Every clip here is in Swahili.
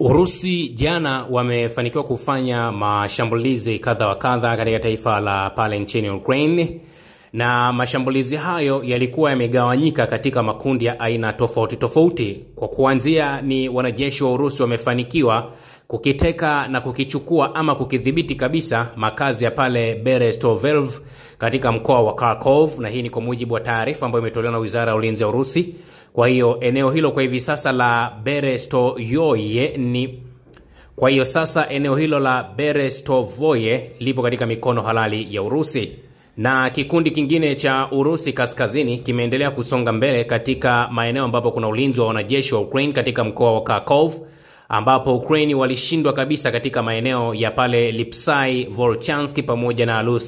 Urusi jana wamefanikiwa kufanya mashambulizi kadha wa kadha katika taifa la pale nchini Ukraine, na mashambulizi hayo yalikuwa yamegawanyika katika makundi ya aina tofauti tofauti. Kwa kuanzia, ni wanajeshi wa Urusi wamefanikiwa kukiteka na kukichukua ama kukidhibiti kabisa makazi ya pale Berestovelv katika mkoa wa Kharkov, na hii ni kwa mujibu wa taarifa ambayo imetolewa na Wizara ya Ulinzi ya Urusi. Kwa hiyo eneo hilo kwa hivi sasa la Berestovoye ni kwa hiyo sasa eneo hilo la Berestovoye lipo katika mikono halali ya Urusi na kikundi kingine cha Urusi kaskazini kimeendelea kusonga mbele katika maeneo ambapo kuna ulinzi wa wanajeshi wa Ukraine katika mkoa wa Kharkov ambapo Ukraine walishindwa kabisa katika maeneo ya pale Lipsai, Volchanski pamoja na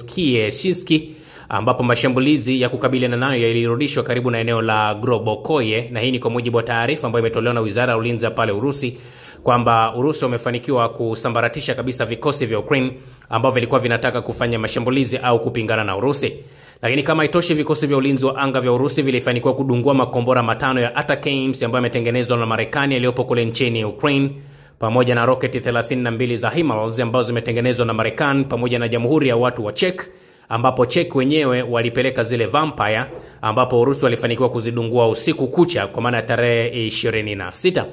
shiski ambapo mashambulizi ya kukabiliana nayo yalirudishwa karibu na eneo la Grobokoye, na hii ni kwa mujibu wa taarifa ambayo imetolewa na Wizara ya Ulinzi pale Urusi kwamba Urusi wamefanikiwa kusambaratisha kabisa vikosi vya Ukraine ambavyo vilikuwa vinataka kufanya mashambulizi au kupingana na Urusi. Lakini kama itoshi vikosi vya ulinzi wa anga vya Urusi vilifanikiwa kudungua makombora matano ya Atacms ambayo yametengenezwa na Marekani yaliyopo kule nchini Ukraine pamoja na roketi 32 za HIMARS ambazo zimetengenezwa na Marekani pamoja na Jamhuri ya Watu wa Czech ambapo chek wenyewe walipeleka zile Vampire ambapo Urusi walifanikiwa kuzidungua usiku kucha kwa maana ya tarehe 26.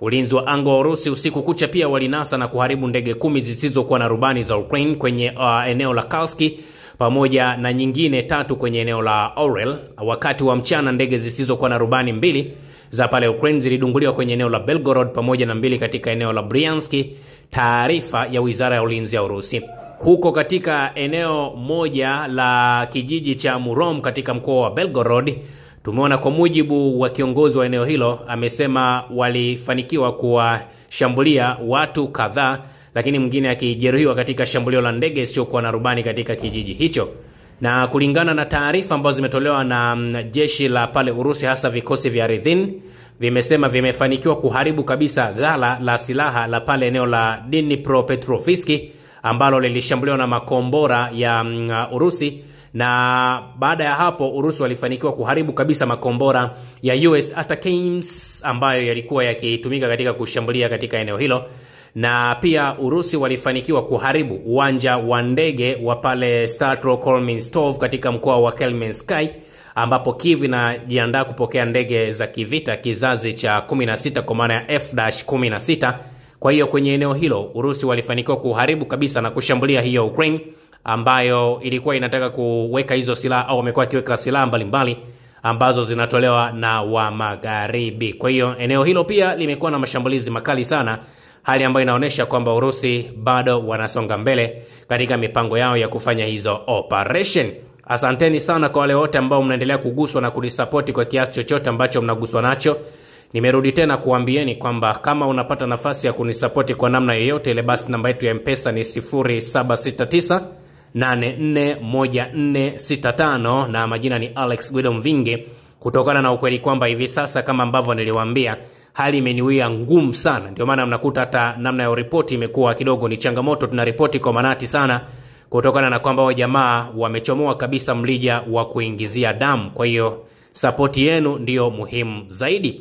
Ulinzi wa anga wa Urusi usiku kucha pia walinasa na kuharibu ndege kumi zisizokuwa na rubani za Ukraine kwenye uh, eneo la Kalski pamoja na nyingine tatu kwenye eneo la Orel. Wakati wa mchana ndege zisizokuwa na rubani mbili za pale Ukraine zilidunguliwa kwenye eneo la Belgorod pamoja na mbili katika eneo la brianski taarifa ya Wizara ya Ulinzi ya Urusi huko katika eneo moja la kijiji cha Murom katika mkoa wa Belgorod. Tumeona kwa mujibu wa kiongozi wa eneo hilo, amesema walifanikiwa kuwashambulia watu kadhaa, lakini mwingine akijeruhiwa katika shambulio la ndege isiyokuwa na rubani katika kijiji hicho. Na kulingana na taarifa ambazo zimetolewa na mm, jeshi la pale Urusi, hasa vikosi vya Ridhin, vimesema vimefanikiwa kuharibu kabisa ghala la silaha la pale eneo la Dnipropetrovsk ambalo lilishambuliwa na makombora ya mm, uh, Urusi na baada ya hapo Urusi walifanikiwa kuharibu kabisa makombora ya US Atacms ambayo yalikuwa yakitumika katika kushambulia katika eneo hilo, na pia Urusi walifanikiwa kuharibu uwanja wa ndege wa pale Statro Kolmytsov katika mkoa wa kelmensky ambapo Kiev inajiandaa kupokea ndege za kivita kizazi cha 16 kwa maana ya F-16 kwa hiyo kwenye eneo hilo Urusi walifanikiwa kuharibu kabisa na kushambulia hiyo Ukraine ambayo ilikuwa inataka kuweka hizo silaha au wamekuwa wakiweka silaha mbalimbali ambazo zinatolewa na wa magharibi. Kwa hiyo eneo hilo pia limekuwa na mashambulizi makali sana, hali ambayo inaonyesha kwamba Urusi bado wanasonga mbele katika mipango yao ya kufanya hizo operation. Asanteni sana kwa wale wote ambao mnaendelea kuguswa na kunisapoti kwa kiasi chochote ambacho mnaguswa nacho. Nimerudi tena kuambieni kwamba kama unapata nafasi ya kunisapoti kwa namna yoyote ile, basi namba yetu ya mpesa ni 769841465 na majina ni Alex Guido Mvinge, kutokana na ukweli kwamba hivi sasa kama ambavyo niliwaambia hali imeniwia ngumu sana, ndio maana mnakuta hata namna ya ripoti imekuwa kidogo ni changamoto. tuna ripoti kwa manati sana, kutokana na kwamba wajamaa wamechomoa kabisa mlija wa kuingizia damu. Kwa hiyo sapoti yenu ndiyo muhimu zaidi.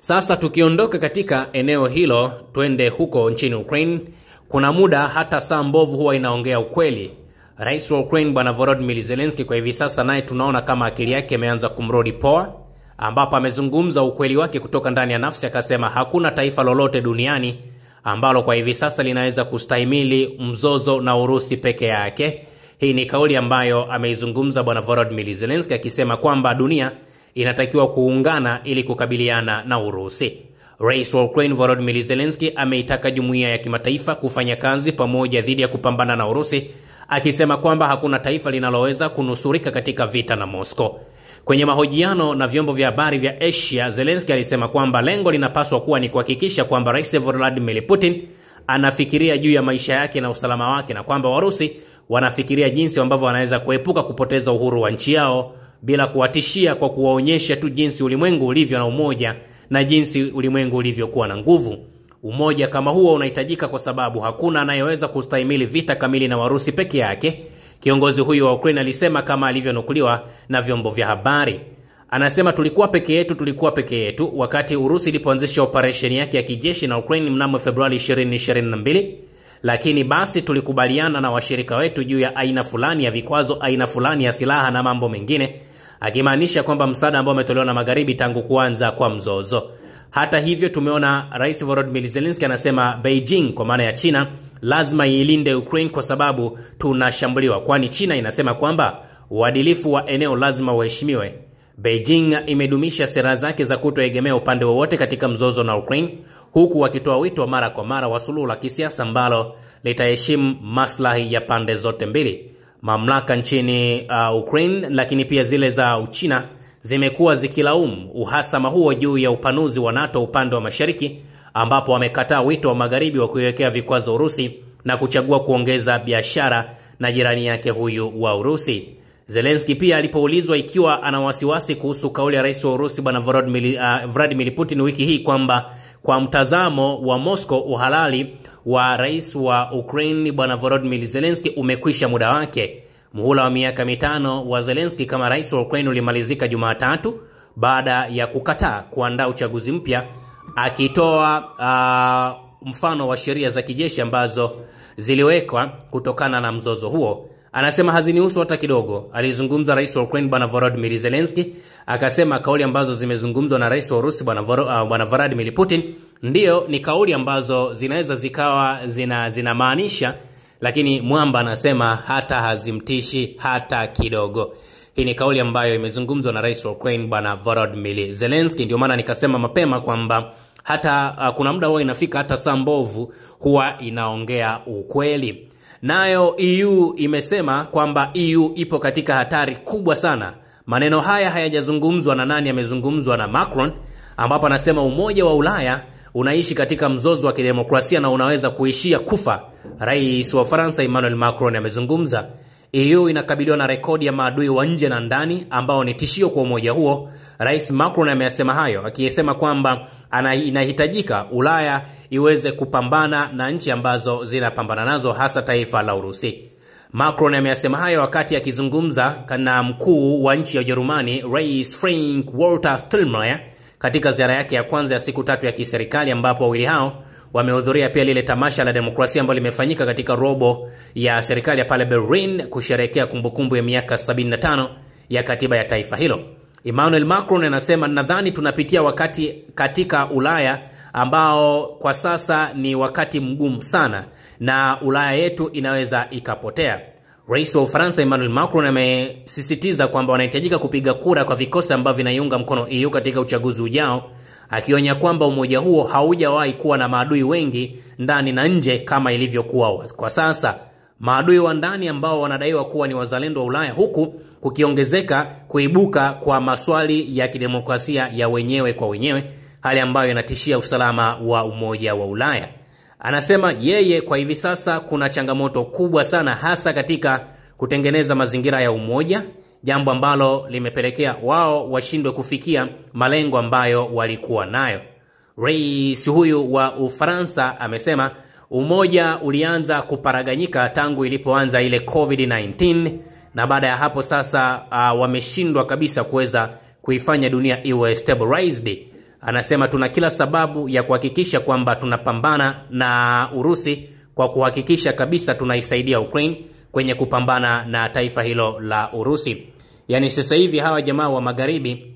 Sasa tukiondoka katika eneo hilo twende huko nchini Ukraine, kuna muda hata saa mbovu huwa inaongea ukweli. Rais wa Ukraine Bwana Volodymyr Zelensky kwa hivi sasa naye tunaona kama akili yake imeanza kumrudi poa, ambapo amezungumza ukweli wake kutoka ndani ya nafsi, akasema hakuna taifa lolote duniani ambalo kwa hivi sasa linaweza kustahimili mzozo na Urusi peke yake. Hii ni kauli ambayo ameizungumza Bwana Volodymyr Zelensky akisema kwamba dunia inatakiwa kuungana ili kukabiliana na Urusi. Rais wa Ukraine Volodymyr Zelensky ameitaka jumuiya ya kimataifa kufanya kazi pamoja dhidi ya kupambana na Urusi, akisema kwamba hakuna taifa linaloweza kunusurika katika vita na Moscow. Kwenye mahojiano na vyombo vya habari vya Asia, Zelensky alisema kwamba lengo linapaswa kuwa ni kuhakikisha kwamba Rais Vladimir Putin anafikiria juu ya maisha yake na usalama wake na kwamba Warusi wanafikiria jinsi ambavyo wanaweza kuepuka kupoteza uhuru wa nchi yao bila kuwatishia kwa kuwaonyesha tu jinsi ulimwengu ulivyo na umoja na jinsi ulimwengu ulivyokuwa na nguvu. Umoja kama huo unahitajika kwa sababu hakuna anayeweza kustahimili vita kamili na Warusi peke yake, kiongozi huyo wa Ukraine alisema kama alivyonukuliwa na vyombo vya habari. Anasema tulikuwa peke yetu, tulikuwa peke yetu. Wakati Urusi ilipoanzisha operesheni yake ya kijeshi na Ukraine mnamo Februari 2022, lakini basi tulikubaliana na washirika wetu juu ya aina fulani ya vikwazo, aina fulani ya silaha na mambo mengine akimaanisha kwamba msaada ambao umetolewa na magharibi tangu kuanza kwa mzozo. Hata hivyo, tumeona Rais Volodymyr zelenski anasema Beijing kwa maana ya China lazima iilinde Ukraine kwa sababu tunashambuliwa, kwani China inasema kwamba uadilifu wa eneo lazima uheshimiwe. Beijing imedumisha sera zake za kutoegemea upande wowote katika mzozo na Ukraine, huku wakitoa wito mara kwa mara wa suluhu la kisiasa ambalo litaheshimu maslahi ya pande zote mbili. Mamlaka nchini uh, Ukraine lakini pia zile za Uchina zimekuwa zikilaumu uhasama huo juu ya upanuzi wa NATO upande wa mashariki, ambapo wamekataa wito wa magharibi wa kuiwekea vikwazo Urusi na kuchagua kuongeza biashara na jirani yake huyu wa Urusi. Zelensky pia alipoulizwa ikiwa ana wasiwasi kuhusu kauli ya rais wa Urusi bwana Vladimir, uh, Vladimir Putin wiki hii kwamba kwa mtazamo wa Moscow uhalali wa rais wa Ukraine bwana Volodymyr Zelensky umekwisha muda wake. Muhula wa miaka mitano wa Zelensky kama rais wa Ukraine ulimalizika Jumatatu baada ya kukataa kuandaa uchaguzi mpya akitoa uh, mfano wa sheria za kijeshi ambazo ziliwekwa kutokana na mzozo huo anasema hazinihusu hata kidogo. Alizungumza rais wa Ukraine bwana Volodymyr Zelensky, akasema kauli ambazo zimezungumzwa na rais wa Urusi bwana uh, bwana Vladimir Putin ndio ni kauli ambazo zinaweza zikawa zina zinamaanisha, lakini mwamba anasema hata hazimtishi hata kidogo. Hii ni kauli ambayo imezungumzwa na rais wa Ukraine bwana Volodymyr Zelensky. Ndio maana nikasema mapema kwamba hata uh, kuna muda huwa inafika hata saa mbovu huwa inaongea ukweli. Nayo EU imesema kwamba EU ipo katika hatari kubwa sana. Maneno haya hayajazungumzwa na nani, yamezungumzwa na Macron, ambapo anasema umoja wa Ulaya unaishi katika mzozo wa kidemokrasia na unaweza kuishia kufa. Rais wa Faransa Emmanuel Macron amezungumza EU inakabiliwa na rekodi ya maadui wa nje na ndani ambao ni tishio kwa umoja huo. Rais Macron ameyasema hayo akisema kwamba inahitajika Ulaya iweze kupambana na nchi ambazo zinapambana nazo hasa taifa la Urusi. Macron ameyasema hayo wakati akizungumza na mkuu wa nchi ya Ujerumani Rais Frank Walter Steinmeier katika ziara yake ya kwanza ya siku tatu ya kiserikali ambapo wawili hao wamehudhuria pia lile tamasha la demokrasia ambalo limefanyika katika robo ya serikali ya pale Berlin kusherehekea kumbukumbu ya miaka 75 ya katiba ya taifa hilo. Emmanuel Macron anasema, nadhani tunapitia wakati katika Ulaya ambao kwa sasa ni wakati mgumu sana na Ulaya yetu inaweza ikapotea. Rais wa Ufaransa Emmanuel Macron amesisitiza kwamba wanahitajika kupiga kura kwa vikosi ambavyo vinaiunga mkono EU katika uchaguzi ujao, akionya kwamba umoja huo haujawahi kuwa na maadui wengi ndani na nje kama ilivyokuwa kwa sasa. Maadui wa ndani ambao wanadaiwa kuwa ni wazalendo wa Ulaya, huku kukiongezeka kuibuka kwa maswali ya kidemokrasia ya wenyewe kwa wenyewe, hali ambayo inatishia usalama wa umoja wa Ulaya. Anasema yeye kwa hivi sasa kuna changamoto kubwa sana hasa katika kutengeneza mazingira ya umoja, jambo ambalo limepelekea wao washindwe kufikia malengo ambayo walikuwa nayo. Rais huyu wa Ufaransa amesema umoja ulianza kuparaganyika tangu ilipoanza ile COVID-19 na baada ya hapo sasa, uh, wameshindwa kabisa kuweza kuifanya dunia iwe stabilized. Anasema tuna kila sababu ya kuhakikisha kwamba tunapambana na Urusi kwa kuhakikisha kabisa tunaisaidia Ukraine kwenye kupambana na taifa hilo la Urusi. Yaani sasa hivi hawa jamaa wa magharibi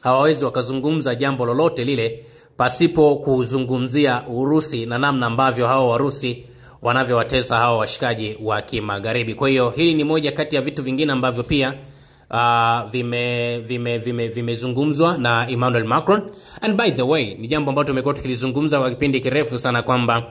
hawawezi wakazungumza jambo lolote lile pasipo kuzungumzia Urusi na namna ambavyo hao Warusi wanavyowatesa hao washikaji wa kimagharibi. Kwa hiyo hili ni moja kati ya vitu vingine ambavyo pia uh, ah, vimezungumzwa vime, vime, vime na Emmanuel Macron. And by the way, ni jambo ambalo tumekuwa tukilizungumza kwa kipindi kirefu sana kwamba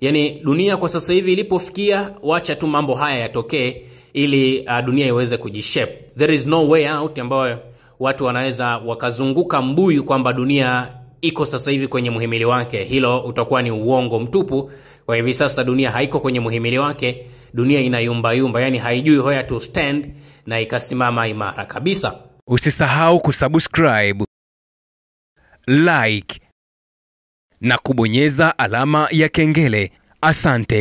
yani dunia kwa sasa hivi ilipofikia, wacha tu mambo haya yatokee ili uh, dunia iweze kujishape. There is no way out ambayo watu wanaweza wakazunguka mbuyu kwamba dunia iko sasa hivi kwenye muhimili wake, hilo utakuwa ni uongo mtupu. Kwa hivi sasa dunia haiko kwenye muhimili wake, dunia inayumbayumba, yani haijui hoya to stand na ikasimama imara kabisa. Usisahau kusubscribe, like na kubonyeza alama ya kengele. Asante.